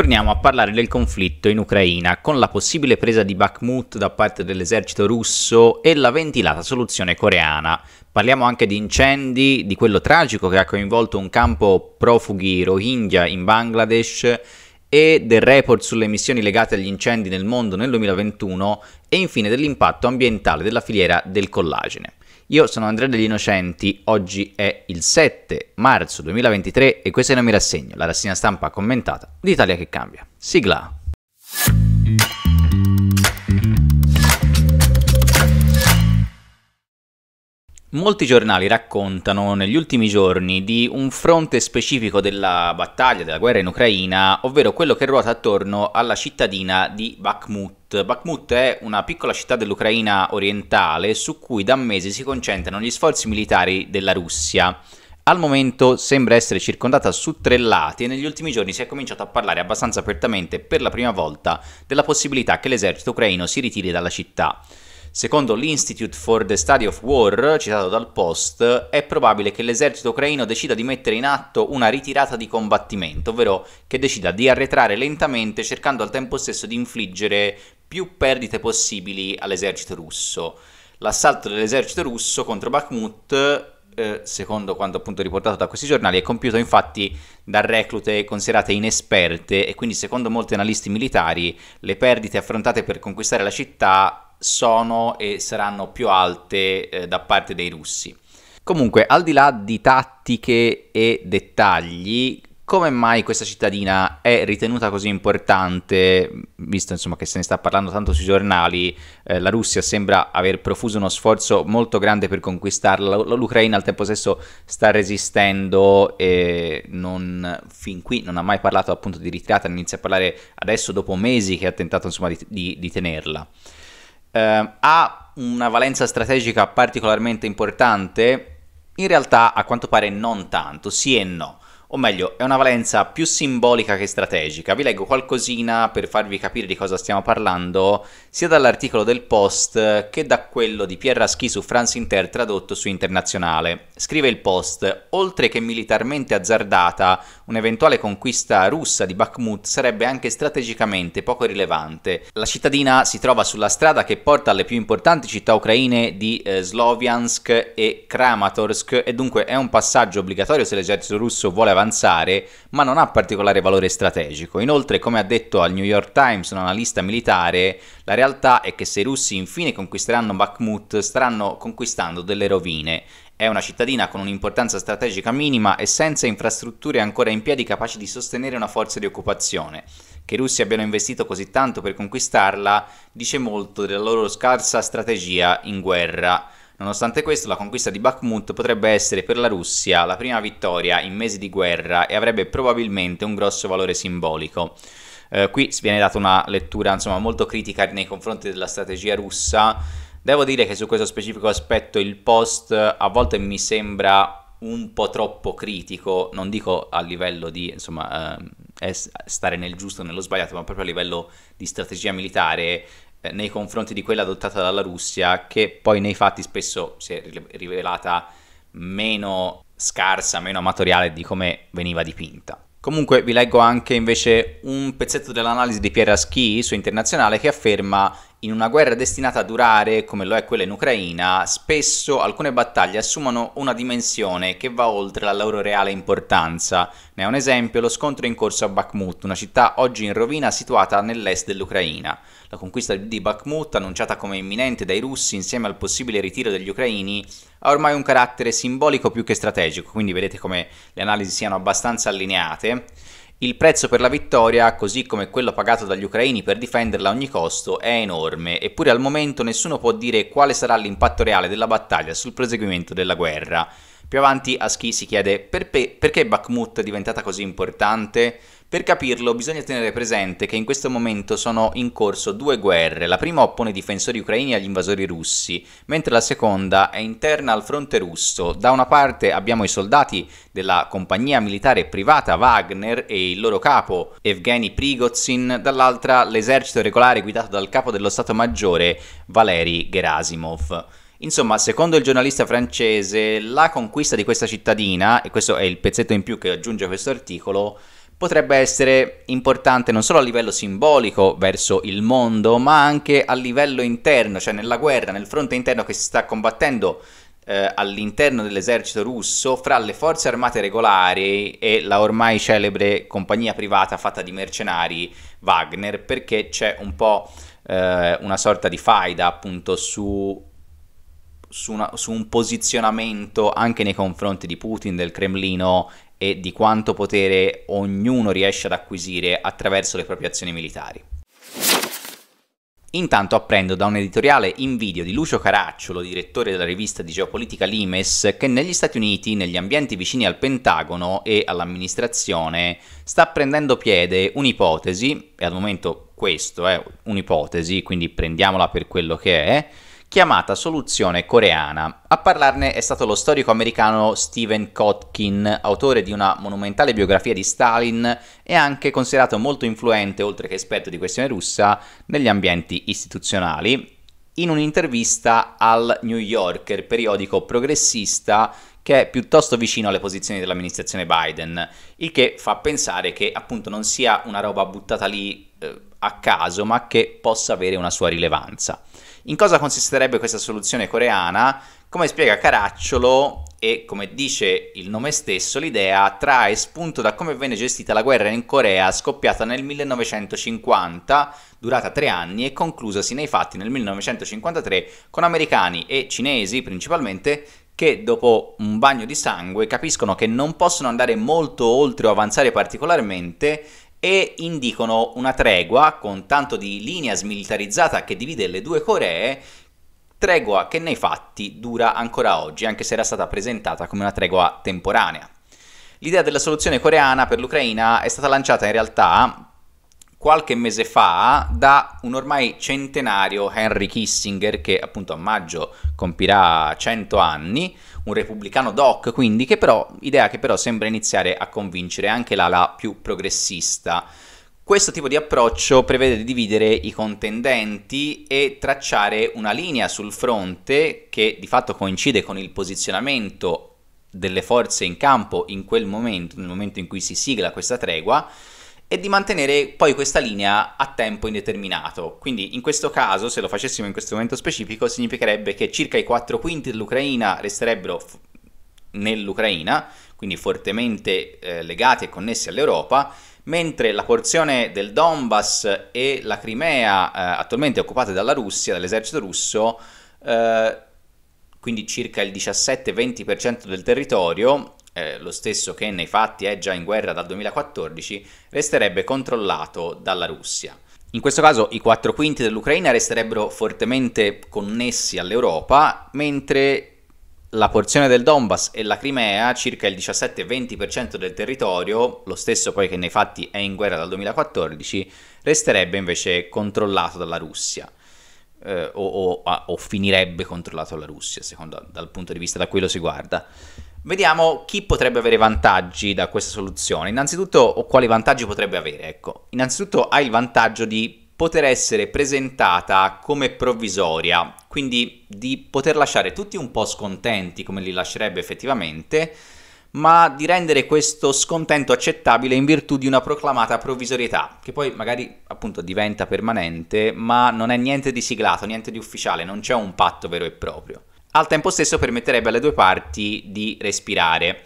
torniamo a parlare del conflitto in Ucraina, con la possibile presa di Bakhmut da parte dell'esercito russo e la ventilata soluzione coreana. Parliamo anche di incendi, di quello tragico che ha coinvolto un campo profughi Rohingya in Bangladesh e del report sulle emissioni legate agli incendi nel mondo nel 2021 e infine dell'impatto ambientale della filiera del collagene. Io sono Andrea degli Innocenti, oggi è il 7 marzo 2023 e questa è Nomi Rassegno, la rassegna stampa commentata d'Italia che cambia. Sigla! Molti giornali raccontano negli ultimi giorni di un fronte specifico della battaglia, della guerra in Ucraina, ovvero quello che ruota attorno alla cittadina di Bakhmut. Bakhmut è una piccola città dell'Ucraina orientale su cui da mesi si concentrano gli sforzi militari della Russia. Al momento sembra essere circondata su tre lati e negli ultimi giorni si è cominciato a parlare abbastanza apertamente per la prima volta della possibilità che l'esercito ucraino si ritiri dalla città. Secondo l'Institute for the Study of War, citato dal Post, è probabile che l'esercito ucraino decida di mettere in atto una ritirata di combattimento, ovvero che decida di arretrare lentamente cercando al tempo stesso di infliggere più perdite possibili all'esercito russo. L'assalto dell'esercito russo contro Bakhmut eh, secondo quanto appunto riportato da questi giornali, è compiuto infatti da reclute considerate inesperte e quindi secondo molti analisti militari le perdite affrontate per conquistare la città sono e saranno più alte eh, da parte dei russi. Comunque, al di là di tattiche e dettagli, come mai questa cittadina è ritenuta così importante, visto insomma, che se ne sta parlando tanto sui giornali, eh, la Russia sembra aver profuso uno sforzo molto grande per conquistarla, l'Ucraina al tempo stesso sta resistendo e non, fin qui non ha mai parlato appunto di ritirata, inizia a parlare adesso dopo mesi che ha tentato insomma, di, di, di tenerla eh, ha una valenza strategica particolarmente importante? In realtà a quanto pare non tanto, sì e no. O meglio, è una valenza più simbolica che strategica. Vi leggo qualcosina per farvi capire di cosa stiamo parlando sia dall'articolo del Post che da quello di Pierre Raschi su France Inter tradotto su Internazionale. Scrive il Post, oltre che militarmente azzardata, un'eventuale conquista russa di Bakhmut sarebbe anche strategicamente poco rilevante. La cittadina si trova sulla strada che porta alle più importanti città ucraine di eh, Sloviansk e Kramatorsk e dunque è un passaggio obbligatorio se l'esercito russo vuole avanzare, ma non ha particolare valore strategico. Inoltre, come ha detto al New York Times un analista militare, la realtà realtà è che se i russi infine conquisteranno Bakhmut staranno conquistando delle rovine. È una cittadina con un'importanza strategica minima e senza infrastrutture ancora in piedi capaci di sostenere una forza di occupazione. Che i russi abbiano investito così tanto per conquistarla dice molto della loro scarsa strategia in guerra. Nonostante questo, la conquista di Bakhmut potrebbe essere per la Russia la prima vittoria in mesi di guerra e avrebbe probabilmente un grosso valore simbolico. Eh, qui viene data una lettura insomma, molto critica nei confronti della strategia russa. Devo dire che su questo specifico aspetto il post a volte mi sembra un po' troppo critico, non dico a livello di insomma, eh, stare nel giusto o nello sbagliato, ma proprio a livello di strategia militare eh, nei confronti di quella adottata dalla Russia, che poi nei fatti spesso si è rivelata meno scarsa, meno amatoriale di come veniva dipinta. Comunque vi leggo anche invece un pezzetto dell'analisi di Pierre Aschi su Internazionale che afferma in una guerra destinata a durare, come lo è quella in Ucraina, spesso alcune battaglie assumono una dimensione che va oltre la loro reale importanza. Ne è un esempio lo scontro in corso a Bakhmut, una città oggi in rovina situata nell'est dell'Ucraina. La conquista di Bakhmut, annunciata come imminente dai russi insieme al possibile ritiro degli ucraini, ha ormai un carattere simbolico più che strategico, quindi vedete come le analisi siano abbastanza allineate. Il prezzo per la vittoria, così come quello pagato dagli ucraini per difenderla a ogni costo, è enorme, eppure al momento nessuno può dire quale sarà l'impatto reale della battaglia sul proseguimento della guerra. Più avanti Aschi si chiede perché Bakhmut è diventata così importante? Per capirlo bisogna tenere presente che in questo momento sono in corso due guerre, la prima oppone i difensori ucraini agli invasori russi, mentre la seconda è interna al fronte russo. Da una parte abbiamo i soldati della compagnia militare privata Wagner e il loro capo Evgeny Prigozhin, dall'altra l'esercito regolare guidato dal capo dello Stato Maggiore Valery Gerasimov. Insomma, secondo il giornalista francese, la conquista di questa cittadina, e questo è il pezzetto in più che aggiunge questo articolo, potrebbe essere importante non solo a livello simbolico verso il mondo, ma anche a livello interno, cioè nella guerra, nel fronte interno che si sta combattendo eh, all'interno dell'esercito russo fra le forze armate regolari e la ormai celebre compagnia privata fatta di mercenari Wagner, perché c'è un po' eh, una sorta di faida appunto su su, una, su, un posizionamento anche nei confronti di Putin, del Cremlino e di quanto potere ognuno riesce ad acquisire attraverso le proprie azioni militari. Intanto apprendo da un editoriale in video di Lucio Caracciolo, direttore della rivista di geopolitica Limes, che negli Stati Uniti, negli ambienti vicini al Pentagono e all'amministrazione, sta prendendo piede un'ipotesi, e al momento questo è un'ipotesi, quindi prendiamola per quello che è, chiamata Soluzione Coreana. A parlarne è stato lo storico americano Stephen Kotkin, autore di una monumentale biografia di Stalin e anche considerato molto influente, oltre che esperto di questione russa, negli ambienti istituzionali, in un'intervista al New Yorker, periodico progressista che è piuttosto vicino alle posizioni dell'amministrazione Biden, il che fa pensare che appunto non sia una roba buttata lì eh, a caso, ma che possa avere una sua rilevanza. In cosa consisterebbe questa soluzione coreana? Come spiega Caracciolo e come dice il nome stesso, l'idea trae spunto da come venne gestita la guerra in Corea scoppiata nel 1950, durata tre anni e conclusasi nei fatti nel 1953 con americani e cinesi principalmente che dopo un bagno di sangue capiscono che non possono andare molto oltre o avanzare particolarmente e indicano una tregua con tanto di linea smilitarizzata che divide le due Coree, tregua che nei fatti dura ancora oggi, anche se era stata presentata come una tregua temporanea. L'idea della soluzione coreana per l'Ucraina è stata lanciata in realtà qualche mese fa da un ormai centenario Henry Kissinger che appunto a maggio compirà 100 anni, un repubblicano doc, quindi che però, idea che però sembra iniziare a convincere anche l'ala più progressista. Questo tipo di approccio prevede di dividere i contendenti e tracciare una linea sul fronte che di fatto coincide con il posizionamento delle forze in campo in quel momento, nel momento in cui si sigla questa tregua, e di mantenere poi questa linea a tempo indeterminato. Quindi in questo caso, se lo facessimo in questo momento specifico, significherebbe che circa i 4 quinti dell'Ucraina resterebbero f- nell'Ucraina, quindi fortemente eh, legati e connessi all'Europa, mentre la porzione del Donbass e la Crimea eh, attualmente occupate dalla Russia, dall'esercito russo, eh, quindi circa il 17-20% del territorio, eh, lo stesso che nei fatti è già in guerra dal 2014, resterebbe controllato dalla Russia. In questo caso i quattro quinti dell'Ucraina resterebbero fortemente connessi all'Europa, mentre la porzione del Donbass e la Crimea, circa il 17-20% del territorio, lo stesso poi che nei fatti è in guerra dal 2014, resterebbe invece controllato dalla Russia. Eh, o, o, o, finirebbe controllato dalla Russia, secondo, dal punto di vista da cui lo si guarda. Vediamo chi potrebbe avere vantaggi da questa soluzione. Innanzitutto, o quali vantaggi potrebbe avere, ecco. Innanzitutto ha il vantaggio di poter essere presentata come provvisoria, quindi di poter lasciare tutti un po' scontenti come li lascerebbe effettivamente, ma di rendere questo scontento accettabile in virtù di una proclamata provvisorietà, che poi magari appunto diventa permanente, ma non è niente di siglato, niente di ufficiale, non c'è un patto vero e proprio. Al tempo stesso permetterebbe alle due parti di respirare.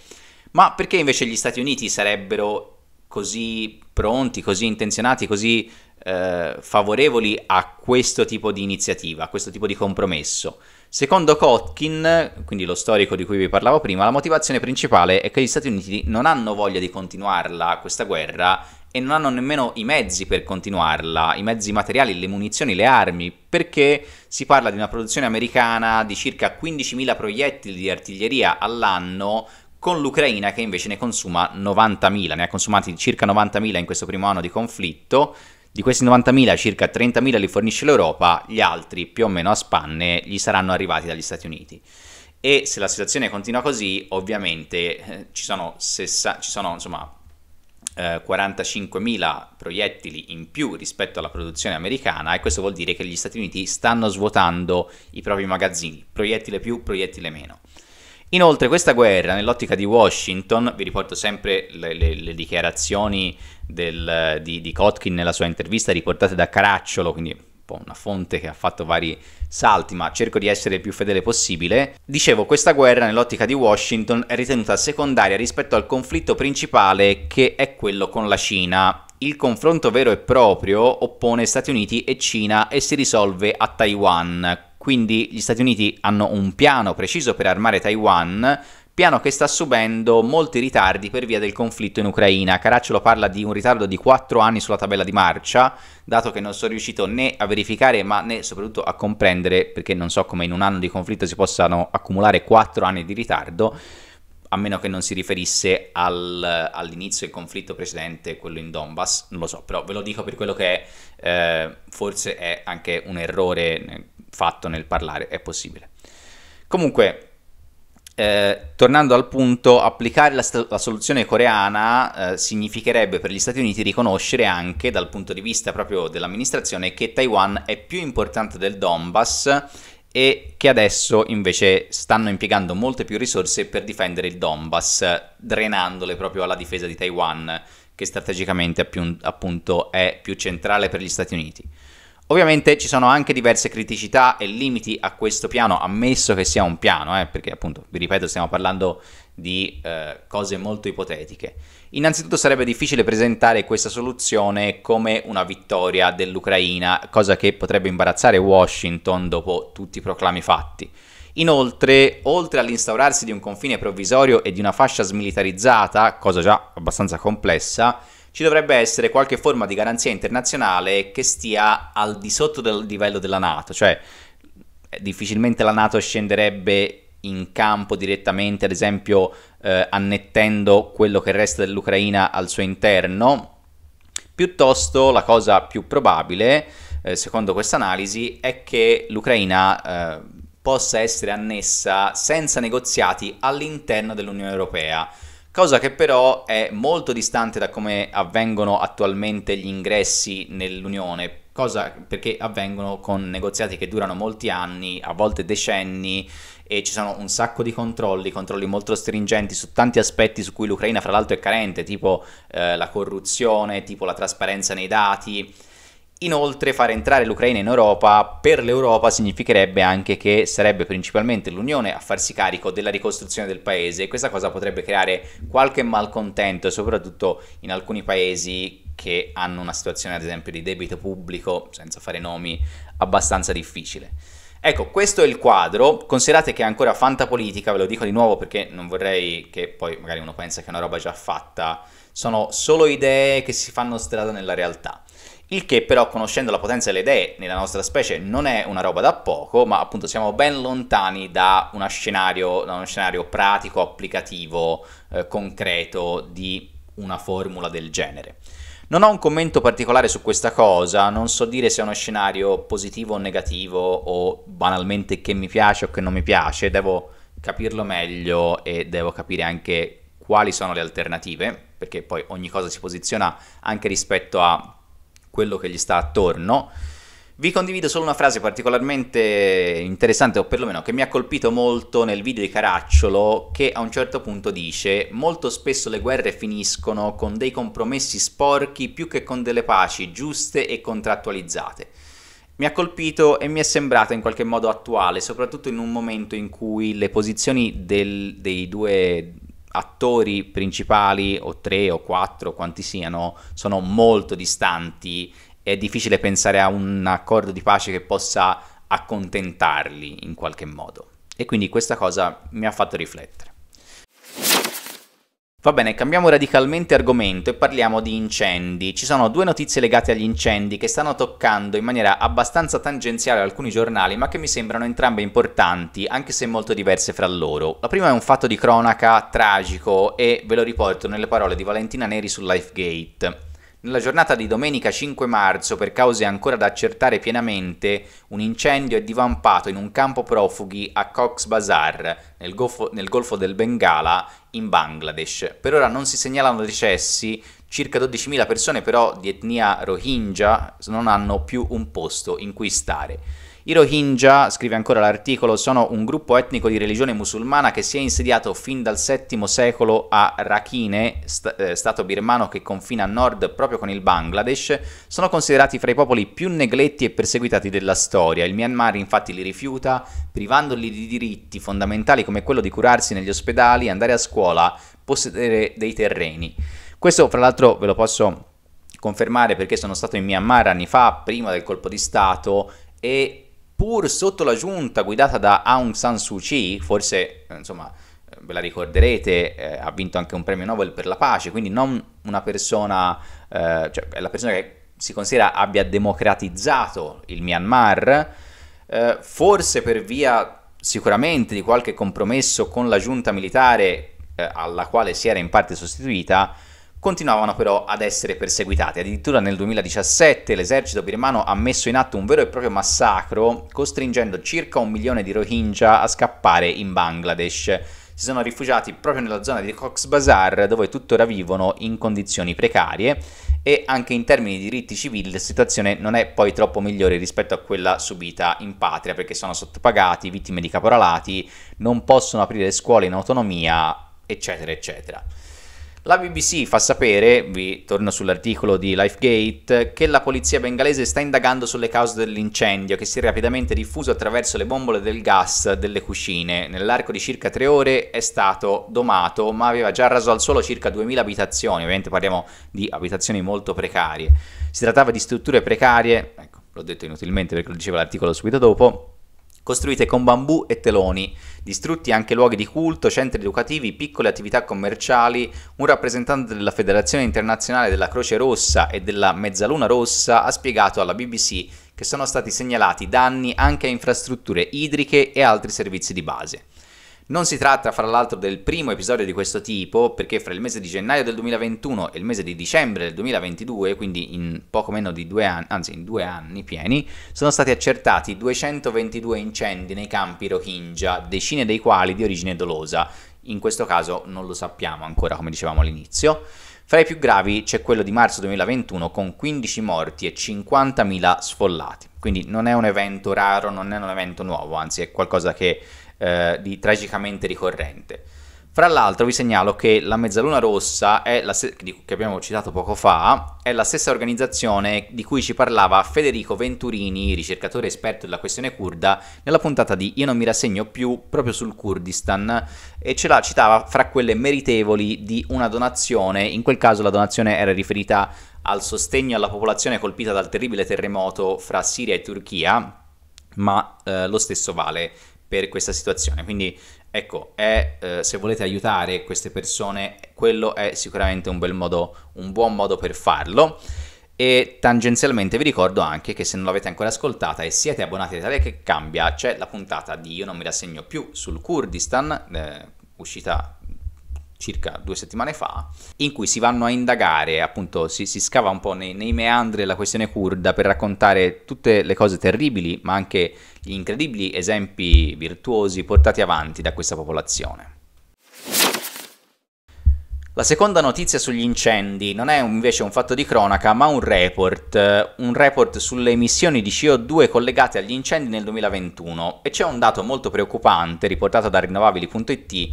Ma perché invece gli Stati Uniti sarebbero così pronti, così intenzionati, così eh, favorevoli a questo tipo di iniziativa, a questo tipo di compromesso? Secondo Kotkin, quindi lo storico di cui vi parlavo prima, la motivazione principale è che gli Stati Uniti non hanno voglia di continuarla questa guerra e non hanno nemmeno i mezzi per continuarla, i mezzi materiali, le munizioni, le armi, perché si parla di una produzione americana di circa 15.000 proiettili di artiglieria all'anno con l'Ucraina che invece ne consuma 90.000, ne ha consumati circa 90.000 in questo primo anno di conflitto. Di questi 90.000 circa 30.000 li fornisce l'Europa, gli altri più o meno a spanne gli saranno arrivati dagli Stati Uniti. E se la situazione continua così, ovviamente eh, ci sono, sessa- ci sono insomma, eh, 45.000 proiettili in più rispetto alla produzione americana e questo vuol dire che gli Stati Uniti stanno svuotando i propri magazzini, proiettile più, proiettile meno. Inoltre questa guerra, nell'ottica di Washington, vi riporto sempre le, le, le dichiarazioni del, di, di Kotkin nella sua intervista riportate da Caracciolo, quindi po' una fonte che ha fatto vari salti, ma cerco di essere il più fedele possibile. Dicevo, questa guerra nell'ottica di Washington è ritenuta secondaria rispetto al conflitto principale che è quello con la Cina. Il confronto vero e proprio oppone Stati Uniti e Cina e si risolve a Taiwan. Quindi gli Stati Uniti hanno un piano preciso per armare Taiwan, piano che sta subendo molti ritardi per via del conflitto in Ucraina. Caracciolo parla di un ritardo di 4 anni sulla tabella di marcia, dato che non sono riuscito né a verificare ma né soprattutto a comprendere, perché non so come in un anno di conflitto si possano accumulare 4 anni di ritardo, a meno che non si riferisse al, all'inizio del conflitto precedente, quello in Donbass, non lo so, però ve lo dico per quello che è, eh, forse è anche un errore eh, fatto nel parlare, è possibile. Comunque, eh, tornando al punto, applicare la, st- la soluzione coreana eh, significherebbe per gli Stati Uniti riconoscere anche dal punto di vista proprio dell'amministrazione che Taiwan è più importante del Donbass e che adesso invece stanno impiegando molte più risorse per difendere il Donbass, drenandole proprio alla difesa di Taiwan, che strategicamente appunto è più centrale per gli Stati Uniti. Ovviamente ci sono anche diverse criticità e limiti a questo piano, ammesso che sia un piano, eh, perché appunto, vi ripeto, stiamo parlando di eh, cose molto ipotetiche. Innanzitutto sarebbe difficile presentare questa soluzione come una vittoria dell'Ucraina, cosa che potrebbe imbarazzare Washington dopo tutti i proclami fatti. Inoltre, oltre all'instaurarsi di un confine provvisorio e di una fascia smilitarizzata, cosa già abbastanza complessa, ci dovrebbe essere qualche forma di garanzia internazionale che stia al di sotto del livello della Nato, cioè eh, difficilmente la Nato scenderebbe in campo direttamente, ad esempio eh, annettendo quello che resta dell'Ucraina al suo interno, piuttosto la cosa più probabile, eh, secondo questa analisi, è che l'Ucraina eh, possa essere annessa senza negoziati all'interno dell'Unione Europea cosa che però è molto distante da come avvengono attualmente gli ingressi nell'Unione, cosa perché avvengono con negoziati che durano molti anni, a volte decenni e ci sono un sacco di controlli, controlli molto stringenti su tanti aspetti su cui l'Ucraina fra l'altro è carente, tipo eh, la corruzione, tipo la trasparenza nei dati Inoltre fare entrare l'Ucraina in Europa per l'Europa significherebbe anche che sarebbe principalmente l'Unione a farsi carico della ricostruzione del paese e questa cosa potrebbe creare qualche malcontento soprattutto in alcuni paesi che hanno una situazione ad esempio di debito pubblico, senza fare nomi, abbastanza difficile. Ecco, questo è il quadro, considerate che è ancora fantapolitica, ve lo dico di nuovo perché non vorrei che poi magari uno pensa che è una roba già fatta, sono solo idee che si fanno strada nella realtà. Il che però, conoscendo la potenza delle idee nella nostra specie, non è una roba da poco, ma appunto siamo ben lontani da, scenario, da uno scenario pratico, applicativo, eh, concreto di una formula del genere. Non ho un commento particolare su questa cosa, non so dire se è uno scenario positivo o negativo o banalmente che mi piace o che non mi piace, devo capirlo meglio e devo capire anche quali sono le alternative, perché poi ogni cosa si posiziona anche rispetto a quello che gli sta attorno. Vi condivido solo una frase particolarmente interessante, o perlomeno che mi ha colpito molto nel video di Caracciolo, che a un certo punto dice: Molto spesso le guerre finiscono con dei compromessi sporchi più che con delle paci giuste e contrattualizzate. Mi ha colpito e mi è sembrata in qualche modo attuale, soprattutto in un momento in cui le posizioni del, dei due attori principali o tre o quattro quanti siano sono molto distanti è difficile pensare a un accordo di pace che possa accontentarli in qualche modo e quindi questa cosa mi ha fatto riflettere Va bene, cambiamo radicalmente argomento e parliamo di incendi. Ci sono due notizie legate agli incendi che stanno toccando in maniera abbastanza tangenziale alcuni giornali, ma che mi sembrano entrambe importanti, anche se molto diverse fra loro. La prima è un fatto di cronaca tragico e ve lo riporto nelle parole di Valentina Neri su Lifegate. Nella giornata di domenica 5 marzo, per cause ancora da accertare pienamente, un incendio è divampato in un campo profughi a Cox Bazar, nel golfo, nel golfo del Bengala, in Bangladesh. Per ora non si segnalano decessi, circa 12.000 persone però di etnia Rohingya non hanno più un posto in cui stare. I Rohingya, scrive ancora l'articolo, sono un gruppo etnico di religione musulmana che si è insediato fin dal VII secolo a Rakhine, st- eh, stato birmano che confina a nord proprio con il Bangladesh, sono considerati fra i popoli più negletti e perseguitati della storia. Il Myanmar infatti li rifiuta, privandoli di diritti fondamentali come quello di curarsi negli ospedali, andare a scuola, possedere dei terreni. Questo fra l'altro ve lo posso confermare perché sono stato in Myanmar anni fa, prima del colpo di Stato, e pur sotto la giunta guidata da Aung San Suu Kyi, forse eh, insomma eh, ve la ricorderete, eh, ha vinto anche un premio Nobel per la pace, quindi non una persona, eh, cioè è la persona che si considera abbia democratizzato il Myanmar, eh, forse per via sicuramente di qualche compromesso con la giunta militare eh, alla quale si era in parte sostituita, continuavano però ad essere perseguitati. Addirittura nel 2017 l'esercito birmano ha messo in atto un vero e proprio massacro, costringendo circa un milione di Rohingya a scappare in Bangladesh. Si sono rifugiati proprio nella zona di Cox's Bazar, dove tuttora vivono in condizioni precarie e anche in termini di diritti civili la situazione non è poi troppo migliore rispetto a quella subita in patria perché sono sottopagati, vittime di caporalati, non possono aprire scuole in autonomia, eccetera, eccetera. La BBC fa sapere, vi torno sull'articolo di Lifegate, che la polizia bengalese sta indagando sulle cause dell'incendio che si è rapidamente diffuso attraverso le bombole del gas delle cucine. Nell'arco di circa tre ore è stato domato, ma aveva già raso al suolo circa 2000 abitazioni, ovviamente parliamo di abitazioni molto precarie. Si trattava di strutture precarie, ecco, l'ho detto inutilmente perché lo diceva l'articolo subito dopo, costruite con bambù e teloni, distrutti anche luoghi di culto, centri educativi, piccole attività commerciali. Un rappresentante della Federazione Internazionale della Croce Rossa e della Mezzaluna Rossa ha spiegato alla BBC che sono stati segnalati danni anche a infrastrutture idriche e altri servizi di base. Non si tratta fra l'altro del primo episodio di questo tipo, perché fra il mese di gennaio del 2021 e il mese di dicembre del 2022, quindi in poco meno di due anni, anzi in due anni pieni, sono stati accertati 222 incendi nei campi Rohingya, decine dei quali di origine dolosa. In questo caso non lo sappiamo ancora, come dicevamo all'inizio. Fra i più gravi c'è quello di marzo 2021 con 15 morti e 50.000 sfollati. Quindi non è un evento raro, non è un evento nuovo, anzi è qualcosa che eh, di tragicamente ricorrente. Fra l'altro vi segnalo che la Mezzaluna Rossa, se- che abbiamo citato poco fa, è la stessa organizzazione di cui ci parlava Federico Venturini, ricercatore esperto della questione kurda, nella puntata di Io non mi rassegno più proprio sul Kurdistan e ce la citava fra quelle meritevoli di una donazione, in quel caso la donazione era riferita al sostegno alla popolazione colpita dal terribile terremoto fra Siria e Turchia, ma eh, lo stesso vale per questa situazione. Quindi ecco, è, eh, se volete aiutare queste persone, quello è sicuramente un, bel modo, un buon modo per farlo. E tangenzialmente vi ricordo anche che se non l'avete ancora ascoltata e siete abbonati a Italia che cambia, c'è la puntata di Io non mi rassegno più sul Kurdistan, eh, uscita circa due settimane fa, in cui si vanno a indagare, appunto si, si scava un po' nei, nei meandri la questione kurda per raccontare tutte le cose terribili, ma anche gli incredibili esempi virtuosi portati avanti da questa popolazione. La seconda notizia sugli incendi non è invece un fatto di cronaca, ma un report, un report sulle emissioni di CO2 collegate agli incendi nel 2021 e c'è un dato molto preoccupante riportato da rinnovabili.it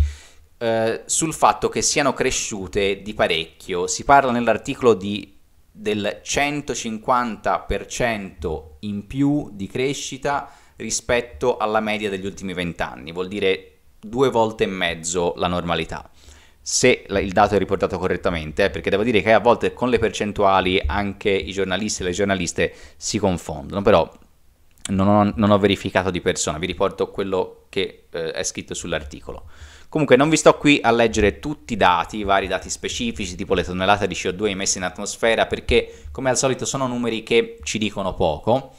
eh, sul fatto che siano cresciute di parecchio. Si parla nell'articolo di, del 150% in più di crescita rispetto alla media degli ultimi vent'anni, vuol dire due volte e mezzo la normalità. Se il dato è riportato correttamente, eh, perché devo dire che a volte con le percentuali anche i giornalisti e le giornaliste si confondono, però non ho, non ho verificato di persona, vi riporto quello che eh, è scritto sull'articolo. Comunque non vi sto qui a leggere tutti i dati, i vari dati specifici, tipo le tonnellate di CO2 emesse in atmosfera, perché come al solito sono numeri che ci dicono poco,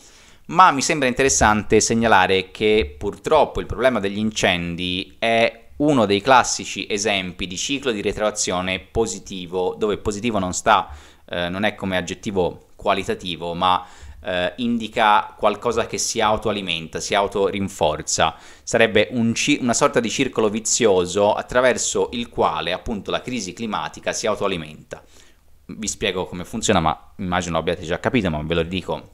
ma mi sembra interessante segnalare che purtroppo il problema degli incendi è uno dei classici esempi di ciclo di retroazione positivo, dove positivo non sta, eh, non è come aggettivo qualitativo, ma eh, indica qualcosa che si autoalimenta, si autorinforza. Sarebbe un ci- una sorta di circolo vizioso attraverso il quale appunto la crisi climatica si autoalimenta. Vi spiego come funziona, ma immagino l'abbiate già capito, ma ve lo dico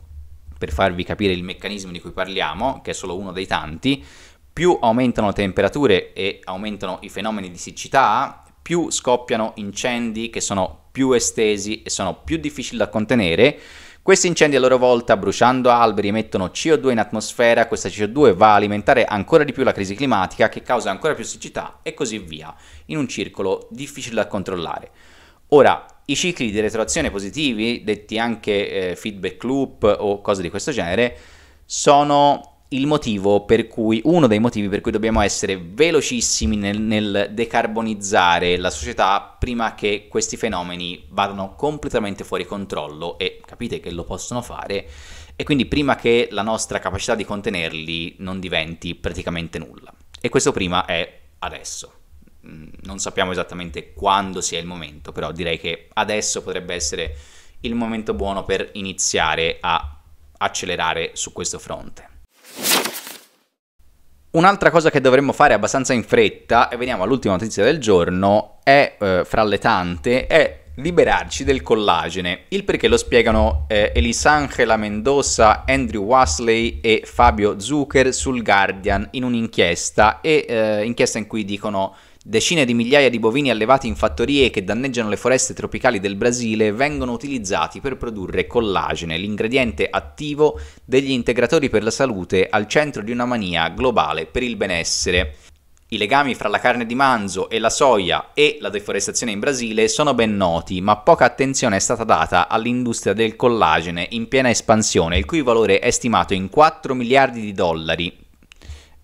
per farvi capire il meccanismo di cui parliamo, che è solo uno dei tanti. Più aumentano le temperature e aumentano i fenomeni di siccità, più scoppiano incendi che sono più estesi e sono più difficili da contenere, questi incendi a loro volta, bruciando alberi, emettono CO2 in atmosfera, questa CO2 va a alimentare ancora di più la crisi climatica che causa ancora più siccità e così via, in un circolo difficile da controllare. Ora, i cicli di retroazione positivi, detti anche eh, feedback loop o cose di questo genere, sono il motivo per cui, uno dei motivi per cui dobbiamo essere velocissimi nel, nel, decarbonizzare la società prima che questi fenomeni vadano completamente fuori controllo e capite che lo possono fare e quindi prima che la nostra capacità di contenerli non diventi praticamente nulla. E questo prima è adesso. Mm, non sappiamo esattamente quando sia il momento, però direi che adesso potrebbe essere il momento buono per iniziare a accelerare su questo fronte. Un'altra cosa che dovremmo fare abbastanza in fretta, e veniamo all'ultima notizia del giorno, è, eh, fra le tante, è liberarci del collagene. Il perché lo spiegano eh, Elisangela Mendoza, Andrew Wesley e Fabio Zucker sul Guardian in un'inchiesta, e, eh, inchiesta in cui dicono Decine di migliaia di bovini allevati in fattorie che danneggiano le foreste tropicali del Brasile vengono utilizzati per produrre collagene, l'ingrediente attivo degli integratori per la salute al centro di una mania globale per il benessere. I legami fra la carne di manzo e la soia e la deforestazione in Brasile sono ben noti, ma poca attenzione è stata data all'industria del collagene in piena espansione, il cui valore è stimato in 4 miliardi di dollari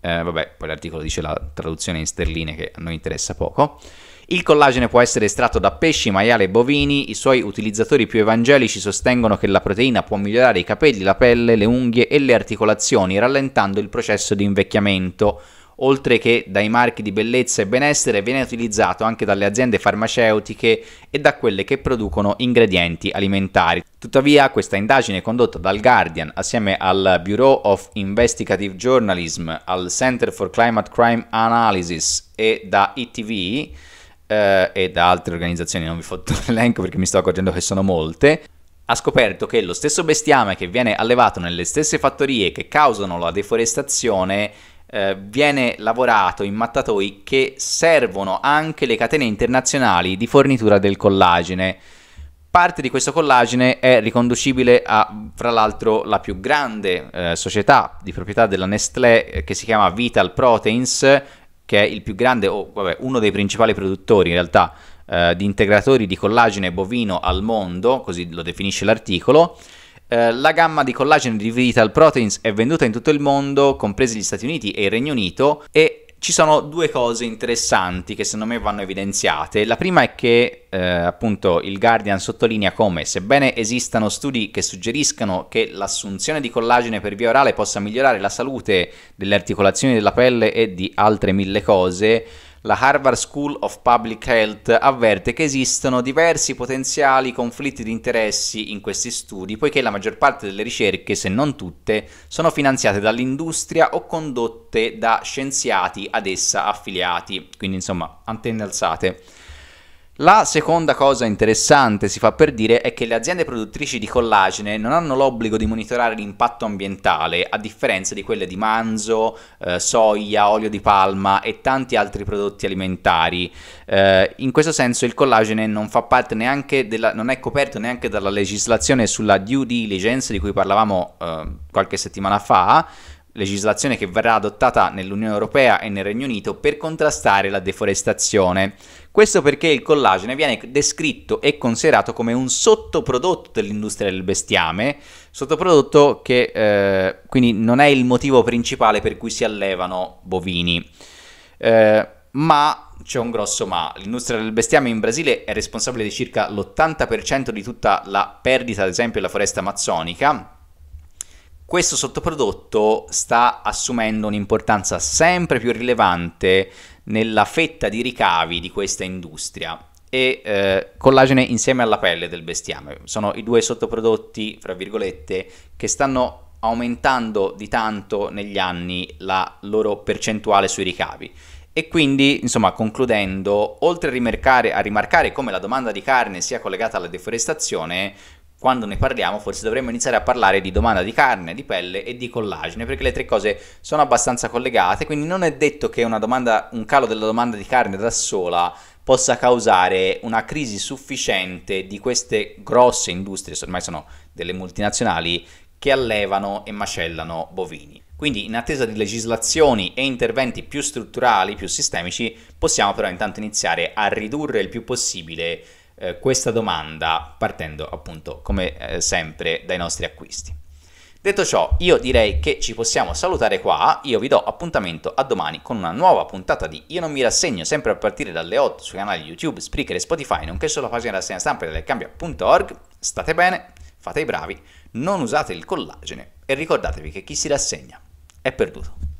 eh, vabbè, poi l'articolo dice la traduzione in sterline che a noi interessa poco. Il collagene può essere estratto da pesci, maiale e bovini. I suoi utilizzatori più evangelici sostengono che la proteina può migliorare i capelli, la pelle, le unghie e le articolazioni, rallentando il processo di invecchiamento oltre che dai marchi di bellezza e benessere, viene utilizzato anche dalle aziende farmaceutiche e da quelle che producono ingredienti alimentari. Tuttavia, questa indagine condotta dal Guardian assieme al Bureau of Investigative Journalism, al Center for Climate Crime Analysis e da ITV eh, e da altre organizzazioni, non vi fotto l'elenco perché mi sto accorgendo che sono molte, ha scoperto che lo stesso bestiame che viene allevato nelle stesse fattorie che causano la deforestazione eh, viene lavorato in mattatoi che servono anche le catene internazionali di fornitura del collagene. Parte di questo collagene è riconducibile a, fra l'altro, la più grande eh, società di proprietà della Nestlé eh, che si chiama Vital Proteins, che è il più grande, o oh, uno dei principali produttori in realtà eh, di integratori di collagene bovino al mondo, così lo definisce l'articolo. Eh, la gamma di collagene di Vital Proteins è venduta in tutto il mondo, compresi gli Stati Uniti e il Regno Unito, e ci sono due cose interessanti che secondo me vanno evidenziate. La prima è che eh, appunto il Guardian sottolinea come sebbene esistano studi che suggeriscano che l'assunzione di collagene per via orale possa migliorare la salute delle articolazioni della pelle e di altre mille cose, la Harvard School of Public Health avverte che esistono diversi potenziali conflitti di interessi in questi studi, poiché la maggior parte delle ricerche, se non tutte, sono finanziate dall'industria o condotte da scienziati ad essa affiliati. Quindi, insomma, antenne alzate. La seconda cosa interessante, si fa per dire, è che le aziende produttrici di collagene non hanno l'obbligo di monitorare l'impatto ambientale, a differenza di quelle di manzo, eh, soia, olio di palma e tanti altri prodotti alimentari. Eh, in questo senso il collagene non, della, non è coperto neanche dalla legislazione sulla due diligence di cui parlavamo eh, qualche settimana fa, legislazione che verrà adottata nell'Unione Europea e nel Regno Unito per contrastare la deforestazione. Questo perché il collagene viene descritto e considerato come un sottoprodotto dell'industria del bestiame, sottoprodotto che eh, quindi non è il motivo principale per cui si allevano bovini. Eh, ma c'è un grosso ma. L'industria del bestiame in Brasile è responsabile di circa l'80% di tutta la perdita, ad esempio, della foresta amazzonica, questo sottoprodotto sta assumendo un'importanza sempre più rilevante nella fetta di ricavi di questa industria e eh, collagene insieme alla pelle del bestiame. Sono i due sottoprodotti, fra virgolette, che stanno aumentando di tanto negli anni la loro percentuale sui ricavi. E quindi, insomma, concludendo, oltre a rimarcare, a rimarcare come la domanda di carne sia collegata alla deforestazione, quando ne parliamo forse dovremmo iniziare a parlare di domanda di carne, di pelle e di collagene, perché le tre cose sono abbastanza collegate, quindi non è detto che domanda, un calo della domanda di carne da sola possa causare una crisi sufficiente di queste grosse industrie, ormai sono delle multinazionali, che allevano e macellano bovini. Quindi in attesa di legislazioni e interventi più strutturali, più sistemici, possiamo però intanto iniziare a ridurre il più possibile eh, questa domanda partendo appunto come eh, sempre dai nostri acquisti. Detto ciò, io direi che ci possiamo salutare qua, io vi do appuntamento a domani con una nuova puntata di Io non mi rassegno, sempre a partire dalle 8 sui canali YouTube, Spreaker e Spotify, nonché sulla pagina rassegna stampa dell'Ecambia.org. State bene, fate i bravi, non usate il collagene e ricordatevi che chi si rassegna è perduto.